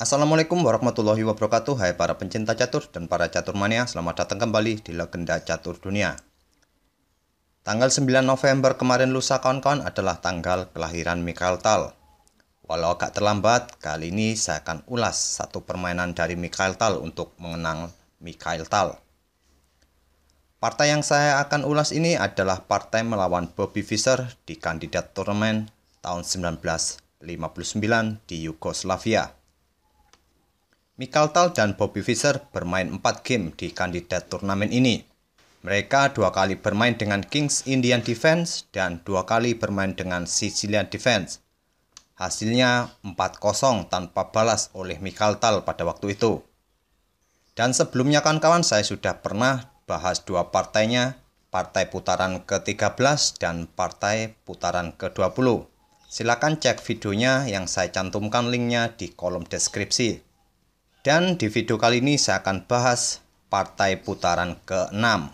Assalamualaikum warahmatullahi wabarakatuh Hai para pencinta catur dan para catur mania Selamat datang kembali di Legenda Catur Dunia Tanggal 9 November kemarin lusa kawan-kawan adalah tanggal kelahiran Mikhail Tal Walau agak terlambat, kali ini saya akan ulas satu permainan dari Mikhail Tal untuk mengenang Mikhail Tal Partai yang saya akan ulas ini adalah partai melawan Bobby Fischer di kandidat turnamen tahun 1959 di Yugoslavia Tal dan Bobby Fischer bermain 4 game di kandidat turnamen ini. Mereka dua kali bermain dengan Kings Indian Defense dan dua kali bermain dengan Sicilian Defense. Hasilnya 4-0 tanpa balas oleh Tal pada waktu itu. Dan sebelumnya kawan-kawan saya sudah pernah bahas dua partainya, partai putaran ke-13 dan partai putaran ke-20. Silakan cek videonya yang saya cantumkan linknya di kolom deskripsi. Dan di video kali ini saya akan bahas partai putaran ke-6.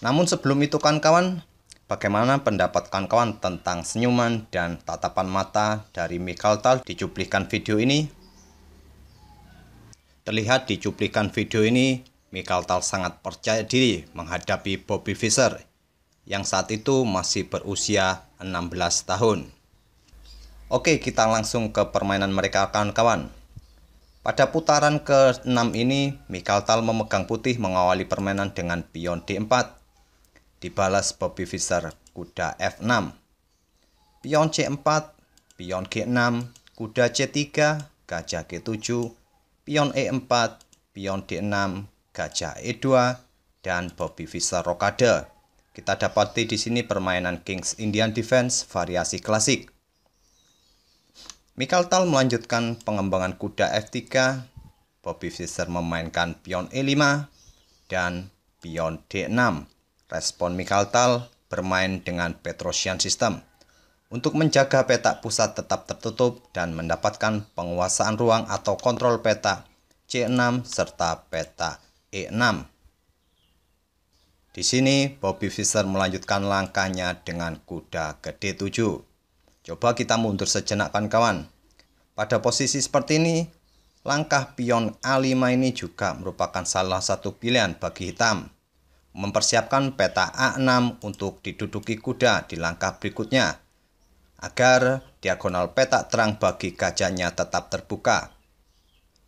Namun sebelum itu kawan-kawan, bagaimana pendapat kawan-kawan tentang senyuman dan tatapan mata dari Michael Tal di cuplikan video ini? Terlihat di cuplikan video ini, Michael Tal sangat percaya diri menghadapi Bobby Fischer yang saat itu masih berusia 16 tahun. Oke, kita langsung ke permainan mereka kawan-kawan. Pada putaran ke-6 ini, Mikal Tal memegang putih mengawali permainan dengan pion D4. Dibalas Bobby Fischer kuda F6. Pion C4, pion G6, kuda C3, gajah G7, pion E4, pion D6, gajah E2, dan Bobby Fischer rokade. Kita dapati di sini permainan Kings Indian Defense variasi klasik. Mikhail Tal melanjutkan pengembangan kuda F3, Bobby Fischer memainkan pion E5 dan pion D6. Respon Mikhail Tal bermain dengan Petrosian System untuk menjaga peta pusat tetap tertutup dan mendapatkan penguasaan ruang atau kontrol peta C6 serta peta E6. Di sini Bobby Fischer melanjutkan langkahnya dengan kuda ke D7. Coba kita mundur sejenak kawan kawan. Pada posisi seperti ini, langkah pion A5 ini juga merupakan salah satu pilihan bagi hitam. Mempersiapkan peta A6 untuk diduduki kuda di langkah berikutnya, agar diagonal peta terang bagi gajahnya tetap terbuka.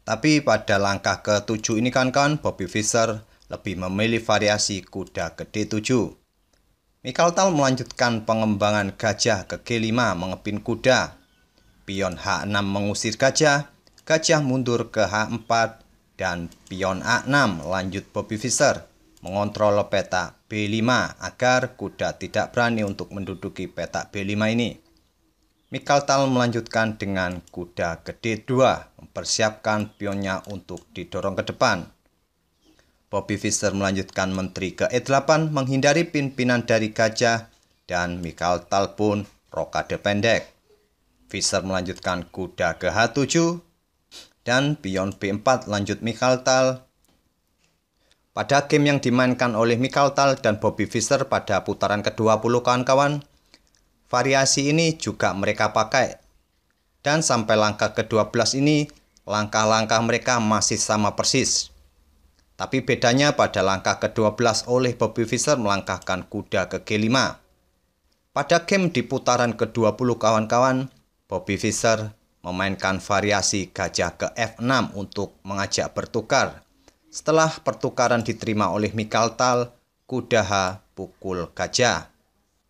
Tapi pada langkah ke-7 ini kan kan Bobby Fischer lebih memilih variasi kuda ke d 7. Mikal Tal melanjutkan pengembangan gajah ke G5 mengepin kuda. Pion H6 mengusir gajah, gajah mundur ke H4, dan pion A6 lanjut Bobby Fischer mengontrol petak B5 agar kuda tidak berani untuk menduduki petak B5 ini. Mikal Tal melanjutkan dengan kuda ke D2, mempersiapkan pionnya untuk didorong ke depan. Bobby Fischer melanjutkan Menteri ke-8 menghindari pimpinan dari Gajah dan Mikael Tal pun rokade pendek. Fischer melanjutkan kuda ke H7 dan pion B4 lanjut Mikael Tal. Pada game yang dimainkan oleh Mikael Tal dan Bobby Fischer pada putaran ke-20 kawan-kawan, variasi ini juga mereka pakai. Dan sampai langkah ke-12 ini, langkah-langkah mereka masih sama persis. Tapi bedanya pada langkah ke-12 oleh Bobby Fischer melangkahkan kuda ke G5. Pada game di putaran ke-20 kawan-kawan, Bobby Fischer memainkan variasi gajah ke F6 untuk mengajak bertukar. Setelah pertukaran diterima oleh Mikal Tal, kuda H pukul gajah.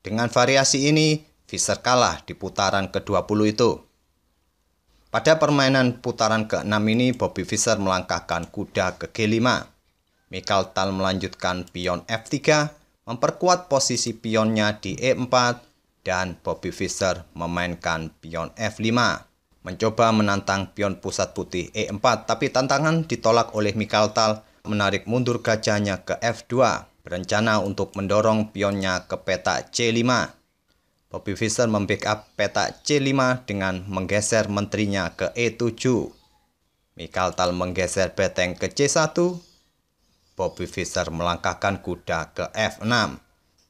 Dengan variasi ini, Fischer kalah di putaran ke-20 itu. Pada permainan putaran ke-6 ini, Bobby Fischer melangkahkan kuda ke G5. Mikal Tal melanjutkan pion F3, memperkuat posisi pionnya di E4, dan Bobby Fischer memainkan pion F5. Mencoba menantang pion pusat putih E4, tapi tantangan ditolak oleh Mikal Tal menarik mundur gajahnya ke F2, berencana untuk mendorong pionnya ke peta C5. Bobby Fischer membackup peta C5 dengan menggeser menterinya ke E7. Mikal Tal menggeser beteng ke C1 Bobby Fischer melangkahkan kuda ke F6.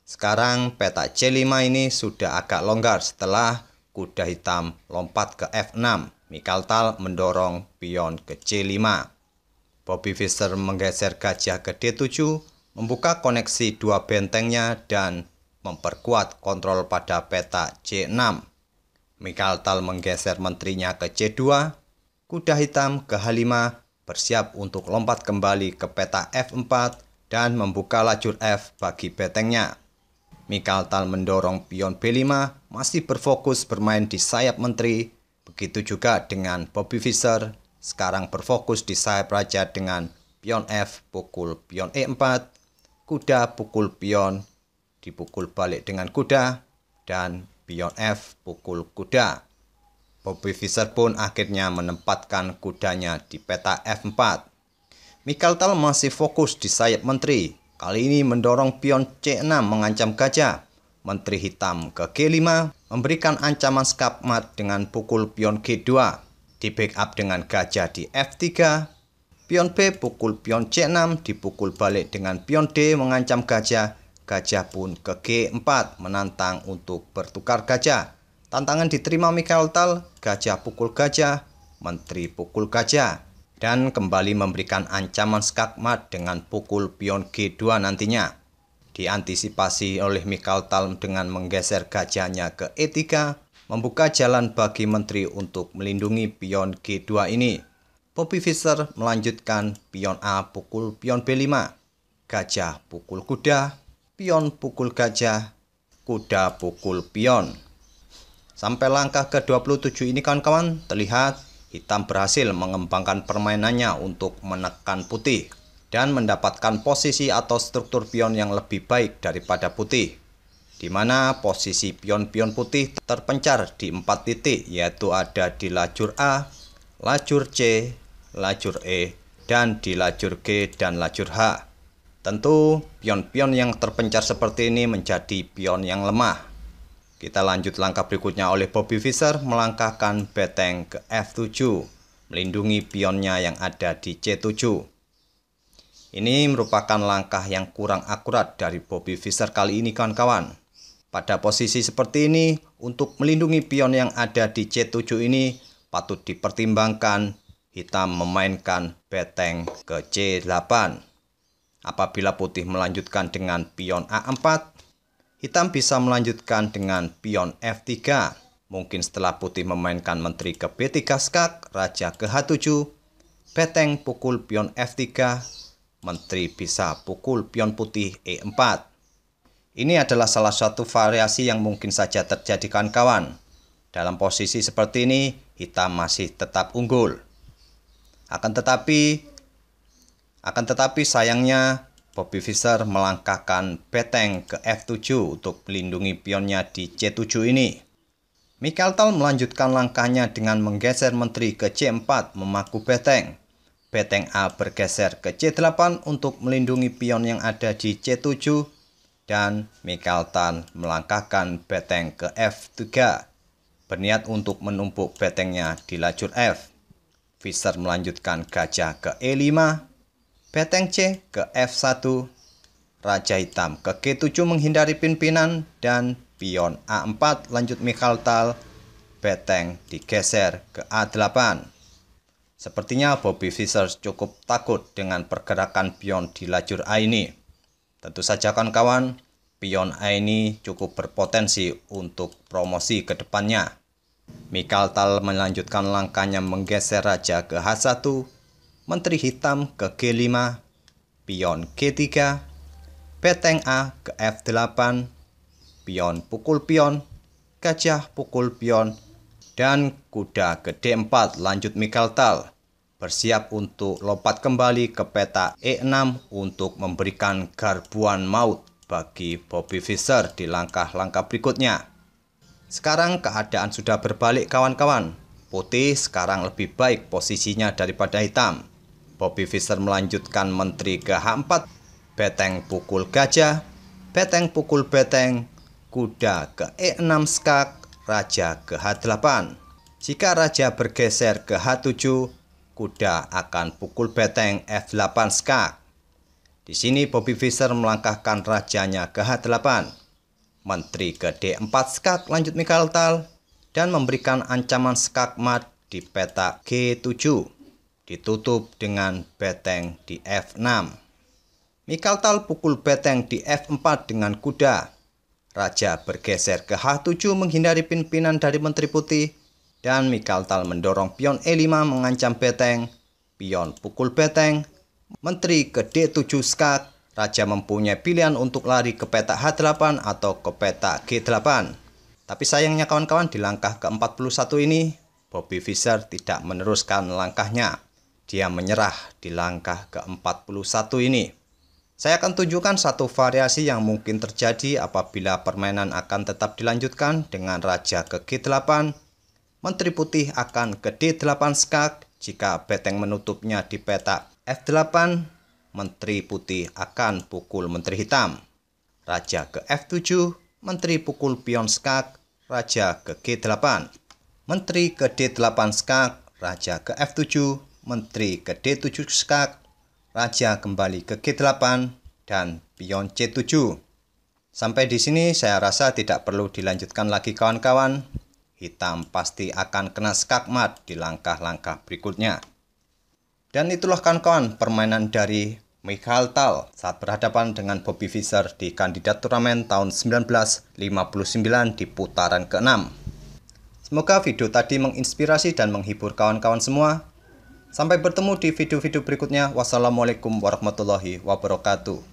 Sekarang peta C5 ini sudah agak longgar setelah kuda hitam lompat ke F6. Tal mendorong pion ke C5. Bobby Fischer menggeser gajah ke D7, membuka koneksi dua bentengnya dan memperkuat kontrol pada peta C6. Tal menggeser menterinya ke C2, kuda hitam ke H5 bersiap untuk lompat kembali ke peta F4 dan membuka lajur F bagi betengnya. Mikal Tal mendorong pion B5 masih berfokus bermain di sayap menteri, begitu juga dengan Bobby Fischer sekarang berfokus di sayap raja dengan pion F pukul pion E4, kuda pukul pion, dipukul balik dengan kuda, dan pion F pukul kuda. Bobby Fischer pun akhirnya menempatkan kudanya di peta F4. Michael Tal masih fokus di sayap menteri. Kali ini mendorong pion C6 mengancam gajah. Menteri hitam ke G5 memberikan ancaman skapmat dengan pukul pion G2. Di backup dengan gajah di F3. Pion B pukul pion C6 dipukul balik dengan pion D mengancam gajah. Gajah pun ke G4 menantang untuk bertukar gajah. Tantangan diterima Michael Tal, gajah pukul gajah, menteri pukul gajah, dan kembali memberikan ancaman skakmat dengan pukul pion G2 nantinya. Diantisipasi oleh Michael Tal dengan menggeser gajahnya ke E3, membuka jalan bagi menteri untuk melindungi pion G2 ini. Bobby Fischer melanjutkan pion A pukul pion B5, gajah pukul kuda, pion pukul gajah, kuda pukul pion. Sampai langkah ke-27 ini kawan-kawan terlihat hitam berhasil mengembangkan permainannya untuk menekan putih dan mendapatkan posisi atau struktur pion yang lebih baik daripada putih di mana posisi pion-pion putih terpencar di empat titik yaitu ada di lajur A, lajur C, lajur E, dan di lajur G dan lajur H. Tentu pion-pion yang terpencar seperti ini menjadi pion yang lemah kita lanjut langkah berikutnya oleh Bobby Fischer melangkahkan beteng ke F7, melindungi pionnya yang ada di C7. Ini merupakan langkah yang kurang akurat dari Bobby Fischer kali ini kawan-kawan. Pada posisi seperti ini, untuk melindungi pion yang ada di C7 ini, patut dipertimbangkan hitam memainkan beteng ke C8. Apabila putih melanjutkan dengan pion A4, Hitam bisa melanjutkan dengan pion F3. Mungkin setelah putih memainkan menteri ke B3 skak, raja ke H7, peteng pukul pion F3, menteri bisa pukul pion putih E4. Ini adalah salah satu variasi yang mungkin saja terjadi kawan-kawan. Dalam posisi seperti ini, hitam masih tetap unggul. Akan tetapi, akan tetapi sayangnya Bobby Fischer melangkahkan peteng ke F7 untuk melindungi pionnya di C7 ini. Michael Tal melanjutkan langkahnya dengan menggeser menteri ke C4 memaku peteng. Peteng A bergeser ke C8 untuk melindungi pion yang ada di C7 dan Michael Tan melangkahkan peteng ke F3 berniat untuk menumpuk petengnya di lajur F. Fischer melanjutkan gajah ke E5 Beteng C ke F1, Raja Hitam ke G7 menghindari pimpinan dan pion A4 lanjut Tal beteng digeser ke A8. Sepertinya Bobby Fischer cukup takut dengan pergerakan pion di lajur A ini. Tentu saja kawan-kawan, pion A ini cukup berpotensi untuk promosi ke depannya. Tal melanjutkan langkahnya menggeser raja ke H1 Menteri Hitam ke G5, pion G3, peteng A ke F8, pion pukul pion, gajah pukul pion, dan kuda ke D4 lanjut Tal, Bersiap untuk lompat kembali ke peta E6 untuk memberikan garbuan maut bagi Bobby Fischer di langkah-langkah berikutnya. Sekarang keadaan sudah berbalik kawan-kawan. Putih sekarang lebih baik posisinya daripada hitam. Bobby Fischer melanjutkan menteri ke-4, h beteng pukul gajah, beteng pukul beteng, kuda ke E6 skak, raja ke H8. Jika raja bergeser ke H7, kuda akan pukul beteng F8 skak. Di sini Bobby Fischer melangkahkan rajanya ke H8. Menteri ke D4 skak lanjut Mikhail Tal dan memberikan ancaman skakmat di peta G7 ditutup dengan beteng di F6. Mikaltal pukul beteng di F4 dengan kuda. Raja bergeser ke H7 menghindari pimpinan dari Menteri Putih dan Mikaltal mendorong pion E5 mengancam beteng. Pion pukul beteng, Menteri ke D7 skak, Raja mempunyai pilihan untuk lari ke petak H8 atau ke petak G8. Tapi sayangnya kawan-kawan di langkah ke-41 ini, Bobby Fischer tidak meneruskan langkahnya dia menyerah di langkah ke-41 ini. Saya akan tunjukkan satu variasi yang mungkin terjadi apabila permainan akan tetap dilanjutkan dengan raja ke G8. Menteri putih akan ke D8 skak jika beteng menutupnya di petak F8. Menteri putih akan pukul menteri hitam. Raja ke F7, menteri pukul pion skak, raja ke G8. Menteri ke D8 skak, raja ke F7, Menteri ke D7 Skak, Raja kembali ke G8, dan pion C7. Sampai di sini saya rasa tidak perlu dilanjutkan lagi kawan-kawan. Hitam pasti akan kena skakmat di langkah-langkah berikutnya. Dan itulah kawan-kawan permainan dari Michael Tal saat berhadapan dengan Bobby Fischer di kandidat turnamen tahun 1959 di putaran ke-6. Semoga video tadi menginspirasi dan menghibur kawan-kawan semua. Sampai bertemu di video-video berikutnya. Wassalamualaikum warahmatullahi wabarakatuh.